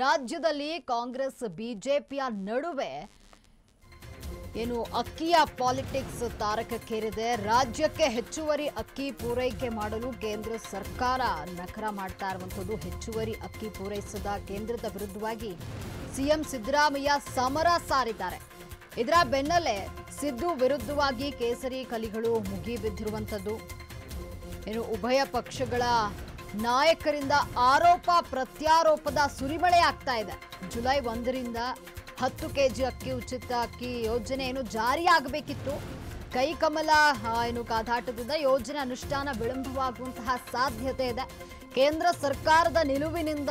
ರಾಜ್ಯದಲ್ಲಿ ಕಾಂಗ್ರೆಸ್ ಬಿಜೆಪಿಯ ನಡುವೆ ಏನು ಅಕ್ಕಿಯ ಪಾಲಿಟಿಕ್ಸ್ ತಾರಕಕ್ಕೇರಿದೆ ರಾಜ್ಯಕ್ಕೆ ಹೆಚ್ಚುವರಿ ಅಕ್ಕಿ ಪೂರೈಕೆ ಮಾಡಲು ಕೇಂದ್ರ ಸರ್ಕಾರ ನಕರ ಮಾಡ್ತಾ ಇರುವಂಥದ್ದು ಹೆಚ್ಚುವರಿ ಅಕ್ಕಿ ಪೂರೈಸದ ಕೇಂದ್ರದ ವಿರುದ್ಧವಾಗಿ ಸಿಎಂ ಸಿದ್ದರಾಮಯ್ಯ ಸಮರ ಸಾರಿದ್ದಾರೆ ಇದರ ಬೆನ್ನಲ್ಲೇ ಸಿದ್ದು ವಿರುದ್ಧವಾಗಿ ಕೇಸರಿ ಕಲಿಗಳು ಮುಗಿಬಿದ್ದಿರುವಂಥದ್ದು ಏನು ಉಭಯ ಪಕ್ಷಗಳ ನಾಯಕರಿಂದ ಆರೋಪ ಪ್ರತ್ಯಾರೋಪದ ಸುರಿಮಳೆ ಆಗ್ತಾ ಇದೆ ಜುಲೈ ಒಂದರಿಂದ ಹತ್ತು ಕೆ ಜಿ ಅಕ್ಕಿ ಉಚಿತ ಅಕ್ಕಿ ಯೋಜನೆ ಏನು ಜಾರಿಯಾಗಬೇಕಿತ್ತು ಕೈಕಮಲ ಏನು ಕಾದಾಟದಿಂದ ಯೋಜನೆ ಅನುಷ್ಠಾನ ವಿಳಂಬವಾಗುವಂತಹ ಸಾಧ್ಯತೆ ಇದೆ ಕೇಂದ್ರ ಸರ್ಕಾರದ ನಿಲುವಿನಿಂದ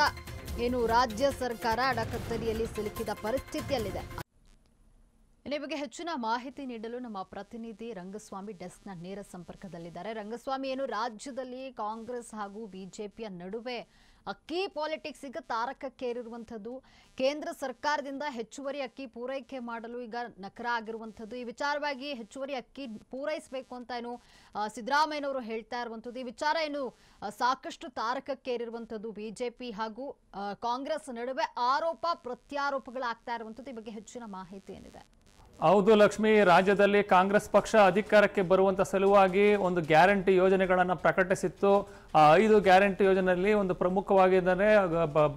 ಏನು ರಾಜ್ಯ ಸರ್ಕಾರ ಅಡಕತ್ತರಿಯಲ್ಲಿ ಸಿಲುಕಿದ ಪರಿಸ್ಥಿತಿಯಲ್ಲಿದೆ ನಿಮಗೆ ಹೆಚ್ಚಿನ ಮಾಹಿತಿ ನೀಡಲು ನಮ್ಮ ಪ್ರತಿನಿಧಿ ರಂಗಸ್ವಾಮಿ ಡೆಸ್ಕ್ನ ನೇರ ಸಂಪರ್ಕದಲ್ಲಿದ್ದಾರೆ ರಂಗಸ್ವಾಮಿ ಏನು ರಾಜ್ಯದಲ್ಲಿ ಕಾಂಗ್ರೆಸ್ ಹಾಗೂ ಬಿಜೆಪಿಯ ನಡುವೆ ಅಕ್ಕಿ ಪಾಲಿಟಿಕ್ಸ್ ಈಗ ತಾರಕಕ್ಕೇರಿರುವಂಥದ್ದು ಕೇಂದ್ರ ಸರ್ಕಾರದಿಂದ ಹೆಚ್ಚುವರಿ ಅಕ್ಕಿ ಪೂರೈಕೆ ಮಾಡಲು ಈಗ ನಕರ ಆಗಿರುವಂಥದ್ದು ಈ ವಿಚಾರವಾಗಿ ಹೆಚ್ಚುವರಿ ಅಕ್ಕಿ ಪೂರೈಸಬೇಕು ಅಂತ ಏನು ಸಿದ್ದರಾಮಯ್ಯನವರು ಹೇಳ್ತಾ ಇರುವಂಥದ್ದು ಈ ವಿಚಾರ ಏನು ಸಾಕಷ್ಟು ತಾರಕಕ್ಕೇರಿರುವಂಥದ್ದು ಬಿಜೆಪಿ ಹಾಗೂ ಕಾಂಗ್ರೆಸ್ ನಡುವೆ ಆರೋಪ ಪ್ರತ್ಯಾರೋಪಗಳಾಗ್ತಾ ಇರುವಂಥದ್ದು ಈ ಬಗ್ಗೆ ಹೆಚ್ಚಿನ ಮಾಹಿತಿ ಏನಿದೆ ಹೌದು ಲಕ್ಷ್ಮಿ ರಾಜ್ಯದಲ್ಲಿ ಕಾಂಗ್ರೆಸ್ ಪಕ್ಷ ಅಧಿಕಾರಕ್ಕೆ ಬರುವಂಥ ಸಲುವಾಗಿ ಒಂದು ಗ್ಯಾರಂಟಿ ಯೋಜನೆಗಳನ್ನು ಪ್ರಕಟಿಸಿತ್ತು ಆ ಐದು ಗ್ಯಾರಂಟಿ ಯೋಜನೆಯಲ್ಲಿ ಒಂದು ಪ್ರಮುಖವಾಗಿ ಅಂದರೆ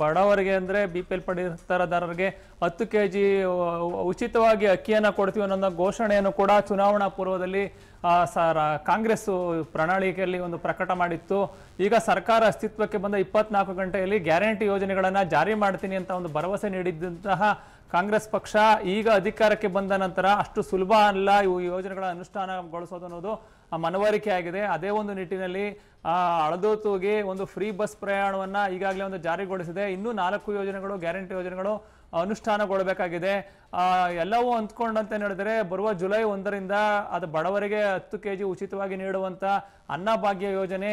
ಬಡವರಿಗೆ ಅಂದರೆ ಬಿ ಪಿ ಎಲ್ ಪಡಿತರದಾರರಿಗೆ ಹತ್ತು ಕೆ ಜಿ ಉಚಿತವಾಗಿ ಅಕ್ಕಿಯನ್ನು ಕೊಡ್ತೀವಿ ಅನ್ನೋ ಘೋಷಣೆಯನ್ನು ಕೂಡ ಚುನಾವಣಾ ಪೂರ್ವದಲ್ಲಿ ಕಾಂಗ್ರೆಸ್ ಪ್ರಣಾಳಿಕೆಯಲ್ಲಿ ಒಂದು ಪ್ರಕಟ ಮಾಡಿತ್ತು ಈಗ ಸರ್ಕಾರ ಅಸ್ತಿತ್ವಕ್ಕೆ ಬಂದ ಇಪ್ಪತ್ನಾಲ್ಕು ಗಂಟೆಯಲ್ಲಿ ಗ್ಯಾರಂಟಿ ಯೋಜನೆಗಳನ್ನು ಜಾರಿ ಮಾಡ್ತೀನಿ ಅಂತ ಒಂದು ಭರವಸೆ ನೀಡಿದ್ದಂತಹ ಕಾಂಗ್ರೆಸ್ ಪಕ್ಷ ಈಗ ಅಧಿಕಾರಕ್ಕೆ ಬಂದ ನಂತರ ಅಷ್ಟು ಸುಲಭ ಅಲ್ಲ ಇವು ಯೋಜನೆಗಳ ಅನುಷ್ಠಾನಗೊಳಿಸೋದು ಅನ್ನೋದು ಮನವರಿಕೆ ಆಗಿದೆ ಅದೇ ಒಂದು ನಿಟ್ಟಿನಲ್ಲಿ ತೂಗಿ ಒಂದು ಫ್ರೀ ಬಸ್ ಪ್ರಯಾಣವನ್ನು ಈಗಾಗಲೇ ಒಂದು ಜಾರಿಗೊಳಿಸಿದೆ ಇನ್ನೂ ನಾಲ್ಕು ಯೋಜನೆಗಳು ಗ್ಯಾರಂಟಿ ಯೋಜನೆಗಳು ಅನುಷ್ಠಾನಗೊಳ್ಳಬೇಕಾಗಿದೆ ಎಲ್ಲವೂ ಅಂದ್ಕೊಂಡಂತೆ ಹೇಳಿದ್ರೆ ಬರುವ ಜುಲೈ ಒಂದರಿಂದ ಅದು ಬಡವರಿಗೆ ಹತ್ತು ಕೆ ಜಿ ಉಚಿತವಾಗಿ ನೀಡುವಂಥ ಅನ್ನಭಾಗ್ಯ ಯೋಜನೆ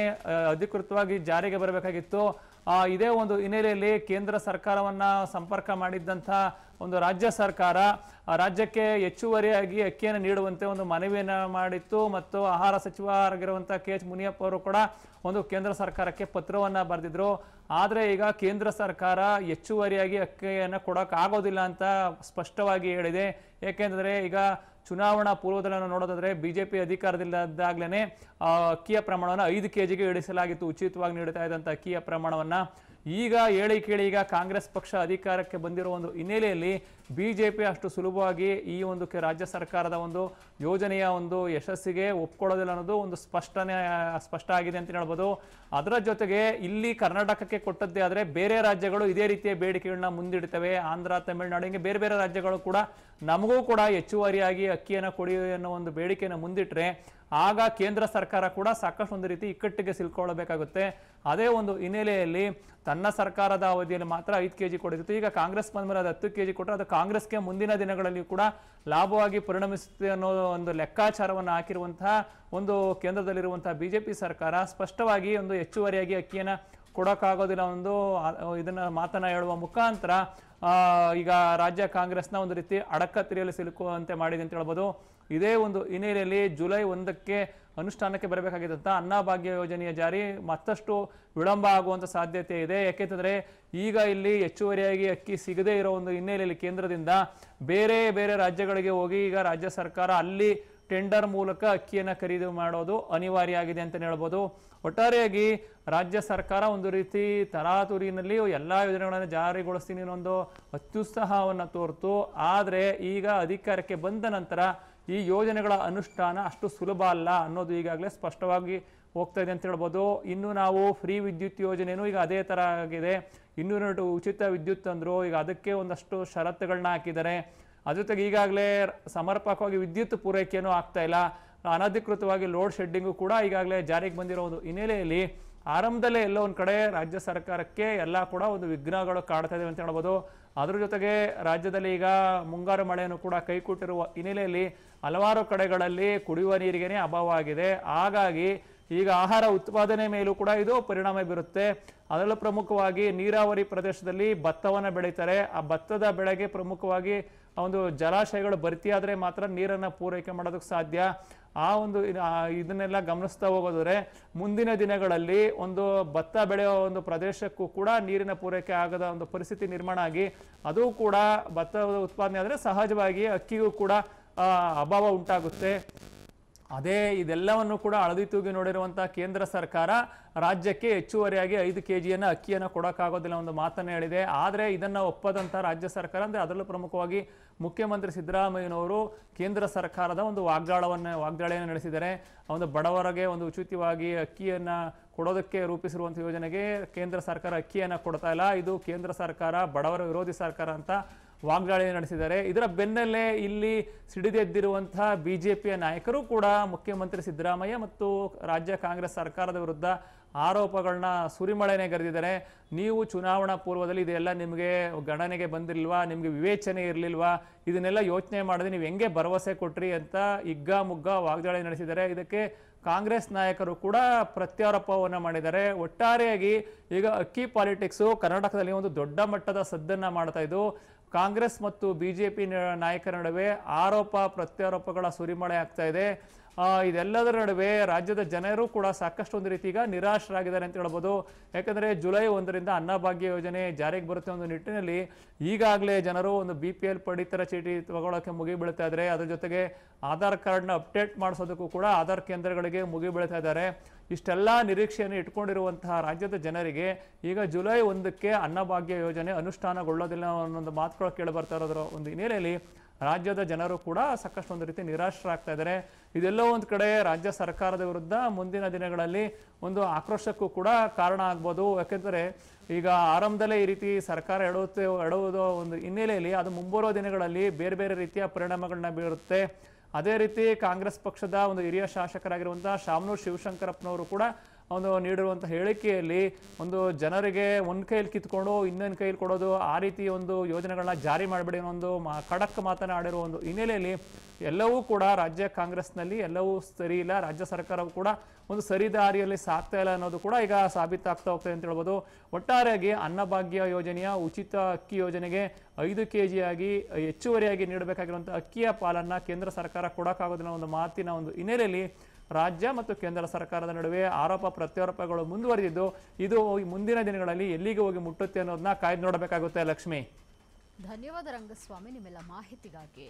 ಅಧಿಕೃತವಾಗಿ ಜಾರಿಗೆ ಬರಬೇಕಾಗಿತ್ತು ಇದೇ ಒಂದು ಹಿನ್ನೆಲೆಯಲ್ಲಿ ಕೇಂದ್ರ ಸರ್ಕಾರವನ್ನು ಸಂಪರ್ಕ ಮಾಡಿದ್ದಂಥ ಒಂದು ರಾಜ್ಯ ಸರ್ಕಾರ ರಾಜ್ಯಕ್ಕೆ ಹೆಚ್ಚುವರಿಯಾಗಿ ಅಕ್ಕಿಯನ್ನು ನೀಡುವಂತೆ ಒಂದು ಮನವಿಯನ್ನು ಮಾಡಿತ್ತು ಮತ್ತು ಆಹಾರ ಸಚಿವರಾಗಿರುವಂಥ ಕೆ ಎಚ್ ಮುನಿಯಪ್ಪ ಅವರು ಕೂಡ ಒಂದು ಕೇಂದ್ರ ಸರ್ಕಾರಕ್ಕೆ ಪತ್ರವನ್ನು ಬರೆದಿದ್ರು ಆದರೆ ಈಗ ಕೇಂದ್ರ ಸರ್ಕಾರ ಹೆಚ್ಚುವರಿಯಾಗಿ ಅಕ್ಕಿಯನ್ನು ಕೊಡೋಕ್ಕಾಗೋದಿಲ್ಲ ಅಂತ ಸ್ಪಷ್ಟವಾಗಿ ಸ್ಪಷ್ಟವಾಗಿ ಹೇಳಿದೆ ಏಕೆಂದರೆ ಈಗ ಚುನಾವಣಾ ಪೂರ್ವದಲ್ಲಿ ನಾವು ನೋಡೋದಾದ್ರೆ ಬಿಜೆಪಿ ಅಧಿಕಾರದಲ್ಲಿದ್ದಾಗಲೇ ಅಕ್ಕಿಯ ಪ್ರಮಾಣವನ್ನು ಐದು ಕೆ ಜಿಗೆ ಇಳಿಸಲಾಗಿತ್ತು ಉಚಿತವಾಗಿ ನೀಡುತ್ತಾ ಇದ್ದಂಥ ಅಕ್ಕಿಯ ಪ್ರಮಾಣವನ್ನು ಈಗ ಹೇಳಿ ಕೇಳಿ ಈಗ ಕಾಂಗ್ರೆಸ್ ಪಕ್ಷ ಅಧಿಕಾರಕ್ಕೆ ಬಂದಿರುವ ಒಂದು ಹಿನ್ನೆಲೆಯಲ್ಲಿ ಬಿ ಜೆ ಪಿ ಅಷ್ಟು ಸುಲಭವಾಗಿ ಈ ಒಂದು ರಾಜ್ಯ ಸರ್ಕಾರದ ಒಂದು ಯೋಜನೆಯ ಒಂದು ಯಶಸ್ಸಿಗೆ ಒಪ್ಕೊಳ್ಳೋದಿಲ್ಲ ಅನ್ನೋದು ಒಂದು ಸ್ಪಷ್ಟನೆ ಸ್ಪಷ್ಟ ಆಗಿದೆ ಅಂತ ಹೇಳ್ಬೋದು ಅದರ ಜೊತೆಗೆ ಇಲ್ಲಿ ಕರ್ನಾಟಕಕ್ಕೆ ಕೊಟ್ಟದ್ದೇ ಆದರೆ ಬೇರೆ ರಾಜ್ಯಗಳು ಇದೇ ರೀತಿಯ ಬೇಡಿಕೆಗಳನ್ನ ಮುಂದಿಡ್ತವೆ ಆಂಧ್ರ ತಮಿಳುನಾಡು ಹಿಂಗೆ ಬೇರೆ ಬೇರೆ ರಾಜ್ಯಗಳು ಕೂಡ ನಮಗೂ ಕೂಡ ಹೆಚ್ಚುವರಿಯಾಗಿ ಅಕ್ಕಿಯನ್ನು ಕೊಡಿ ಅನ್ನೋ ಒಂದು ಬೇಡಿಕೆಯನ್ನು ಮುಂದಿಟ್ಟರೆ ಆಗ ಕೇಂದ್ರ ಸರ್ಕಾರ ಕೂಡ ಸಾಕಷ್ಟು ಒಂದು ರೀತಿ ಇಕ್ಕಟ್ಟಿಗೆ ಸಿಲ್ಕೊಳ್ಳಬೇಕಾಗುತ್ತೆ ಅದೇ ಒಂದು ಹಿನ್ನೆಲೆಯಲ್ಲಿ ತನ್ನ ಸರ್ಕಾರದ ಅವಧಿಯಲ್ಲಿ ಮಾತ್ರ ಐದು ಕೆ ಜಿ ಕೊಡುತ್ತಿತ್ತು ಈಗ ಕಾಂಗ್ರೆಸ್ ಬಂದ ಮೇಲೆ ಅದು ಹತ್ತು ಕೆ ಜಿ ಕೊಟ್ಟರೆ ಅದು ಕಾಂಗ್ರೆಸ್ಗೆ ಮುಂದಿನ ದಿನಗಳಲ್ಲಿ ಕೂಡ ಲಾಭವಾಗಿ ಪರಿಣಮಿಸುತ್ತೆ ಅನ್ನೋ ಒಂದು ಲೆಕ್ಕಾಚಾರವನ್ನು ಹಾಕಿರುವಂತಹ ಒಂದು ಕೇಂದ್ರದಲ್ಲಿರುವಂತಹ ಬಿಜೆಪಿ ಸರ್ಕಾರ ಸ್ಪಷ್ಟವಾಗಿ ಒಂದು ಹೆಚ್ಚುವರಿಯಾಗಿ ಅಕ್ಕಿಯನ್ನು ಕೊಡೋಕ್ಕಾಗೋದಿಲ್ಲ ಒಂದು ಇದನ್ನು ಮಾತನ್ನ ಹೇಳುವ ಮುಖಾಂತರ ಈಗ ರಾಜ್ಯ ಕಾಂಗ್ರೆಸ್ನ ಒಂದು ರೀತಿ ಅಡಕ ಸಿಲುಕುವಂತೆ ಮಾಡಿದೆ ಅಂತ ಹೇಳ್ಬೋದು ಇದೇ ಒಂದು ಹಿನ್ನೆಲೆಯಲ್ಲಿ ಜುಲೈ ಒಂದಕ್ಕೆ ಅನುಷ್ಠಾನಕ್ಕೆ ಬರಬೇಕಾಗಿದ್ದಂಥ ಅನ್ನಭಾಗ್ಯ ಯೋಜನೆಯ ಜಾರಿ ಮತ್ತಷ್ಟು ವಿಳಂಬ ಆಗುವಂಥ ಸಾಧ್ಯತೆ ಇದೆ ಯಾಕೆಂತಂದರೆ ಈಗ ಇಲ್ಲಿ ಹೆಚ್ಚುವರಿಯಾಗಿ ಅಕ್ಕಿ ಸಿಗದೇ ಇರೋ ಒಂದು ಹಿನ್ನೆಲೆಯಲ್ಲಿ ಕೇಂದ್ರದಿಂದ ಬೇರೆ ಬೇರೆ ರಾಜ್ಯಗಳಿಗೆ ಹೋಗಿ ಈಗ ರಾಜ್ಯ ಸರ್ಕಾರ ಅಲ್ಲಿ ಟೆಂಡರ್ ಮೂಲಕ ಅಕ್ಕಿಯನ್ನು ಖರೀದಿ ಮಾಡೋದು ಅನಿವಾರ್ಯ ಆಗಿದೆ ಅಂತಲೇ ಹೇಳ್ಬೋದು ಒಟ್ಟಾರೆಯಾಗಿ ರಾಜ್ಯ ಸರ್ಕಾರ ಒಂದು ರೀತಿ ತರಾತುರಿನಲ್ಲಿ ಎಲ್ಲ ಯೋಜನೆಗಳನ್ನು ಜಾರಿಗೊಳಿಸ್ತೀನಿ ಅನ್ನೋ ಒಂದು ಅತ್ಯುತ್ಸಾಹವನ್ನು ತೋರ್ತು ಆದರೆ ಈಗ ಅಧಿಕಾರಕ್ಕೆ ಬಂದ ನಂತರ ಈ ಯೋಜನೆಗಳ ಅನುಷ್ಠಾನ ಅಷ್ಟು ಸುಲಭ ಅಲ್ಲ ಅನ್ನೋದು ಈಗಾಗಲೇ ಸ್ಪಷ್ಟವಾಗಿ ಹೋಗ್ತಾ ಇದೆ ಅಂತ ಹೇಳ್ಬೋದು ಇನ್ನು ನಾವು ಫ್ರೀ ವಿದ್ಯುತ್ ಯೋಜನೆಯೂ ಈಗ ಅದೇ ಥರ ಆಗಿದೆ ಇನ್ನೂರು ಉಚಿತ ವಿದ್ಯುತ್ ಅಂದರು ಈಗ ಅದಕ್ಕೆ ಒಂದಷ್ಟು ಷರತ್ತುಗಳನ್ನ ಹಾಕಿದ್ದಾರೆ ಅದ್ರ ಜೊತೆಗೆ ಈಗಾಗಲೇ ಸಮರ್ಪಕವಾಗಿ ವಿದ್ಯುತ್ ಪೂರೈಕೆಯೂ ಆಗ್ತಾ ಇಲ್ಲ ಅನಧಿಕೃತವಾಗಿ ಲೋಡ್ ಶೆಡ್ಡಿಂಗು ಕೂಡ ಈಗಾಗಲೇ ಜಾರಿಗೆ ಬಂದಿರೋ ಒಂದು ಹಿನ್ನೆಲೆಯಲ್ಲಿ ಆರಂಭದಲ್ಲೇ ಎಲ್ಲೋ ಒಂದು ಕಡೆ ರಾಜ್ಯ ಸರ್ಕಾರಕ್ಕೆ ಎಲ್ಲ ಕೂಡ ಒಂದು ವಿಘ್ನಗಳು ಕಾಡ್ತಾ ಇದ್ದಾವೆ ಅಂತ ಹೇಳ್ಬೋದು ಅದರ ಜೊತೆಗೆ ರಾಜ್ಯದಲ್ಲಿ ಈಗ ಮುಂಗಾರು ಮಳೆಯನ್ನು ಕೂಡ ಕೈಕೊಟ್ಟಿರುವ ಹಿನ್ನೆಲೆಯಲ್ಲಿ ಹಲವಾರು ಕಡೆಗಳಲ್ಲಿ ಕುಡಿಯುವ ನೀರಿಗೇನೆ ಅಭಾವ ಆಗಿದೆ ಹಾಗಾಗಿ ಈಗ ಆಹಾರ ಉತ್ಪಾದನೆ ಮೇಲೂ ಕೂಡ ಇದು ಪರಿಣಾಮ ಬೀರುತ್ತೆ ಅದರಲ್ಲೂ ಪ್ರಮುಖವಾಗಿ ನೀರಾವರಿ ಪ್ರದೇಶದಲ್ಲಿ ಭತ್ತವನ್ನು ಬೆಳೀತಾರೆ ಆ ಭತ್ತದ ಬೆಳೆಗೆ ಪ್ರಮುಖವಾಗಿ ಒಂದು ಜಲಾಶಯಗಳು ಭರ್ತಿಯಾದರೆ ಮಾತ್ರ ನೀರನ್ನು ಪೂರೈಕೆ ಮಾಡೋದಕ್ಕೆ ಸಾಧ್ಯ ಆ ಒಂದು ಇದನ್ನೆಲ್ಲ ಗಮನಿಸ್ತಾ ಹೋಗೋದ್ರೆ ಮುಂದಿನ ದಿನಗಳಲ್ಲಿ ಒಂದು ಭತ್ತ ಬೆಳೆಯುವ ಒಂದು ಪ್ರದೇಶಕ್ಕೂ ಕೂಡ ನೀರಿನ ಪೂರೈಕೆ ಆಗದ ಒಂದು ಪರಿಸ್ಥಿತಿ ನಿರ್ಮಾಣ ಆಗಿ ಅದು ಕೂಡ ಭತ್ತ ಉತ್ಪಾದನೆ ಆದರೆ ಸಹಜವಾಗಿ ಅಕ್ಕಿಗೂ ಕೂಡ ಅಭಾವ ಉಂಟಾಗುತ್ತೆ ಅದೇ ಇದೆಲ್ಲವನ್ನು ಕೂಡ ಅಳದಿ ತೂಗಿ ನೋಡಿರುವಂಥ ಕೇಂದ್ರ ಸರ್ಕಾರ ರಾಜ್ಯಕ್ಕೆ ಹೆಚ್ಚುವರಿಯಾಗಿ ಐದು ಕೆ ಜಿಯನ್ನು ಅಕ್ಕಿಯನ್ನು ಕೊಡೋಕ್ಕಾಗೋದಿಲ್ಲ ಒಂದು ಮಾತನ್ನು ಹೇಳಿದೆ ಆದರೆ ಇದನ್ನು ಒಪ್ಪದಂಥ ರಾಜ್ಯ ಸರ್ಕಾರ ಅಂದರೆ ಅದರಲ್ಲೂ ಪ್ರಮುಖವಾಗಿ ಮುಖ್ಯಮಂತ್ರಿ ಸಿದ್ದರಾಮಯ್ಯನವರು ಕೇಂದ್ರ ಸರ್ಕಾರದ ಒಂದು ವಾಗ್ದಾಳವನ್ನು ವಾಗ್ದಾಳಿಯನ್ನು ನಡೆಸಿದ್ದಾರೆ ಒಂದು ಬಡವರಿಗೆ ಒಂದು ಉಚಿತವಾಗಿ ಅಕ್ಕಿಯನ್ನು ಕೊಡೋದಕ್ಕೆ ರೂಪಿಸಿರುವಂಥ ಯೋಜನೆಗೆ ಕೇಂದ್ರ ಸರ್ಕಾರ ಅಕ್ಕಿಯನ್ನು ಕೊಡ್ತಾ ಇಲ್ಲ ಇದು ಕೇಂದ್ರ ಸರ್ಕಾರ ಬಡವರ ವಿರೋಧಿ ಸರ್ಕಾರ ಅಂತ ವಾಗ್ದಾಳಿ ನಡೆಸಿದ್ದಾರೆ ಇದರ ಬೆನ್ನಲ್ಲೇ ಇಲ್ಲಿ ಸಿಡಿದೆದ್ದಿರುವಂತಹ ಬಿಜೆಪಿಯ ನಾಯಕರು ಕೂಡ ಮುಖ್ಯಮಂತ್ರಿ ಸಿದ್ದರಾಮಯ್ಯ ಮತ್ತು ರಾಜ್ಯ ಕಾಂಗ್ರೆಸ್ ಸರ್ಕಾರದ ವಿರುದ್ಧ ಆರೋಪಗಳನ್ನ ಸುರಿಮಳೆನೆ ಗರೆದಿದ್ದಾರೆ ನೀವು ಚುನಾವಣಾ ಪೂರ್ವದಲ್ಲಿ ಇದೆಲ್ಲ ನಿಮಗೆ ಗಣನೆಗೆ ಬಂದಿಲ್ವಾ ನಿಮಗೆ ವಿವೇಚನೆ ಇರಲಿಲ್ವಾ ಇದನ್ನೆಲ್ಲ ಯೋಚನೆ ಮಾಡದೆ ನೀವು ಹೆಂಗೆ ಭರವಸೆ ಕೊಟ್ರಿ ಅಂತ ಮುಗ್ಗಾ ವಾಗ್ದಾಳಿ ನಡೆಸಿದ್ದಾರೆ ಇದಕ್ಕೆ ಕಾಂಗ್ರೆಸ್ ನಾಯಕರು ಕೂಡ ಪ್ರತ್ಯಾರೋಪವನ್ನು ಮಾಡಿದ್ದಾರೆ ಒಟ್ಟಾರೆಯಾಗಿ ಈಗ ಅಕ್ಕಿ ಪಾಲಿಟಿಕ್ಸು ಕರ್ನಾಟಕದಲ್ಲಿ ಒಂದು ದೊಡ್ಡ ಮಟ್ಟದ ಸದ್ದನ್ನು ಮಾಡ್ತಾ ಇದ್ದು ಕಾಂಗ್ರೆಸ್ ಮತ್ತು ಬಿಜೆಪಿ ನಾಯಕರ ನಡುವೆ ಆರೋಪ ಪ್ರತ್ಯಾರೋಪಗಳ ಸುರಿಮಳೆ ಆಗ್ತಾ ಇದೆ ಇದೆಲ್ಲದರ ನಡುವೆ ರಾಜ್ಯದ ಜನರು ಕೂಡ ಸಾಕಷ್ಟು ಒಂದು ರೀತಿ ನಿರಾಶರಾಗಿದ್ದಾರೆ ಅಂತ ಹೇಳ್ಬೋದು ಯಾಕಂದರೆ ಜುಲೈ ಒಂದರಿಂದ ಅನ್ನಭಾಗ್ಯ ಯೋಜನೆ ಜಾರಿಗೆ ಬರುತ್ತೆ ಒಂದು ನಿಟ್ಟಿನಲ್ಲಿ ಈಗಾಗಲೇ ಜನರು ಒಂದು ಬಿ ಪಿ ಎಲ್ ಪಡಿತರ ಚೀಟಿ ತಗೊಳ್ಳೋಕ್ಕೆ ಮುಗಿ ಬೀಳ್ತಾ ಇದ್ದಾರೆ ಅದರ ಜೊತೆಗೆ ಆಧಾರ್ ಕಾರ್ಡ್ನ ಅಪ್ಡೇಟ್ ಮಾಡಿಸೋದಕ್ಕೂ ಕೂಡ ಆಧಾರ್ ಕೇಂದ್ರಗಳಿಗೆ ಮುಗಿ ಇದ್ದಾರೆ ಇಷ್ಟೆಲ್ಲ ನಿರೀಕ್ಷೆಯನ್ನು ಇಟ್ಕೊಂಡಿರುವಂತಹ ರಾಜ್ಯದ ಜನರಿಗೆ ಈಗ ಜುಲೈ ಒಂದಕ್ಕೆ ಅನ್ನಭಾಗ್ಯ ಯೋಜನೆ ಅನುಷ್ಠಾನಗೊಳ್ಳೋದಿಲ್ಲ ಅನ್ನೊಂದು ಮಾತುಗಳು ಕೇಳಿ ಬರ್ತಾ ಇರೋದ್ರ ಒಂದು ಹಿನ್ನೆಲೆಯಲ್ಲಿ ರಾಜ್ಯದ ಜನರು ಕೂಡ ಸಾಕಷ್ಟು ಒಂದು ರೀತಿ ನಿರಾಶರಾಗ್ತಾ ಇದ್ದಾರೆ ಇದೆಲ್ಲೋ ಒಂದು ಕಡೆ ರಾಜ್ಯ ಸರ್ಕಾರದ ವಿರುದ್ಧ ಮುಂದಿನ ದಿನಗಳಲ್ಲಿ ಒಂದು ಆಕ್ರೋಶಕ್ಕೂ ಕೂಡ ಕಾರಣ ಆಗ್ಬೋದು ಯಾಕೆಂದರೆ ಈಗ ಆರಂಭದಲ್ಲೇ ಈ ರೀತಿ ಸರ್ಕಾರ ಎಡುತ್ತೆ ಎಡುವುದು ಒಂದು ಹಿನ್ನೆಲೆಯಲ್ಲಿ ಅದು ಮುಂಬರುವ ದಿನಗಳಲ್ಲಿ ಬೇರೆ ಬೇರೆ ರೀತಿಯ ಪರಿಣಾಮಗಳನ್ನ ಬೀರುತ್ತೆ ಅದೇ ರೀತಿ ಕಾಂಗ್ರೆಸ್ ಪಕ್ಷದ ಒಂದು ಹಿರಿಯ ಶಾಸಕರಾಗಿರುವಂತಹ ಶಾಮನೂರ್ ಶಿವಶಂಕರಪ್ಪನವರು ಕೂಡ ಒಂದು ನೀಡಿರುವಂಥ ಹೇಳಿಕೆಯಲ್ಲಿ ಒಂದು ಜನರಿಗೆ ಒಂದು ಕೈಯಲ್ಲಿ ಕಿತ್ಕೊಂಡು ಇನ್ನೊಂದು ಕೈಯಲ್ಲಿ ಕೊಡೋದು ಆ ರೀತಿ ಒಂದು ಯೋಜನೆಗಳನ್ನ ಜಾರಿ ಮಾಡಬೇಡಿ ಅನ್ನೋ ಒಂದು ಮಾ ಖಡಕ್ ಮಾತನಾಡಿರುವ ಒಂದು ಹಿನ್ನೆಲೆಯಲ್ಲಿ ಎಲ್ಲವೂ ಕೂಡ ರಾಜ್ಯ ಕಾಂಗ್ರೆಸ್ನಲ್ಲಿ ಎಲ್ಲವೂ ಸರಿ ಇಲ್ಲ ರಾಜ್ಯ ಸರ್ಕಾರವು ಕೂಡ ಒಂದು ಸರಿ ದಾರಿಯಲ್ಲಿ ಸಾಗ್ತಾ ಇಲ್ಲ ಅನ್ನೋದು ಕೂಡ ಈಗ ಸಾಬೀತಾಗ್ತಾ ಹೋಗ್ತದೆ ಅಂತ ಹೇಳ್ಬೋದು ಒಟ್ಟಾರೆಯಾಗಿ ಅನ್ನಭಾಗ್ಯ ಯೋಜನೆಯ ಉಚಿತ ಅಕ್ಕಿ ಯೋಜನೆಗೆ ಐದು ಕೆ ಜಿಯಾಗಿ ಹೆಚ್ಚುವರಿಯಾಗಿ ನೀಡಬೇಕಾಗಿರುವಂಥ ಅಕ್ಕಿಯ ಪಾಲನ್ನು ಕೇಂದ್ರ ಸರ್ಕಾರ ಕೊಡೋಕ್ಕಾಗೋದಿಲ್ಲ ಒಂದು ಮಾತಿನ ಒಂದು ಹಿನ್ನೆಲೆಯಲ್ಲಿ ರಾಜ್ಯ ಮತ್ತು ಕೇಂದ್ರ ಸರ್ಕಾರದ ನಡುವೆ ಆರೋಪ ಪ್ರತ್ಯಾರೋಪಗಳು ಮುಂದುವರೆದಿದ್ದು ಇದು ಮುಂದಿನ ದಿನಗಳಲ್ಲಿ ಎಲ್ಲಿಗೆ ಹೋಗಿ ಮುಟ್ಟುತ್ತೆ ಅನ್ನೋದನ್ನ ಕಾಯ್ದು ನೋಡಬೇಕಾಗುತ್ತೆ ಲಕ್ಷ್ಮಿ ಧನ್ಯವಾದ ರಂಗಸ್ವಾಮಿ ನಿಮ್ಮೆಲ್ಲ ಮಾಹಿತಿಗಾಗಿ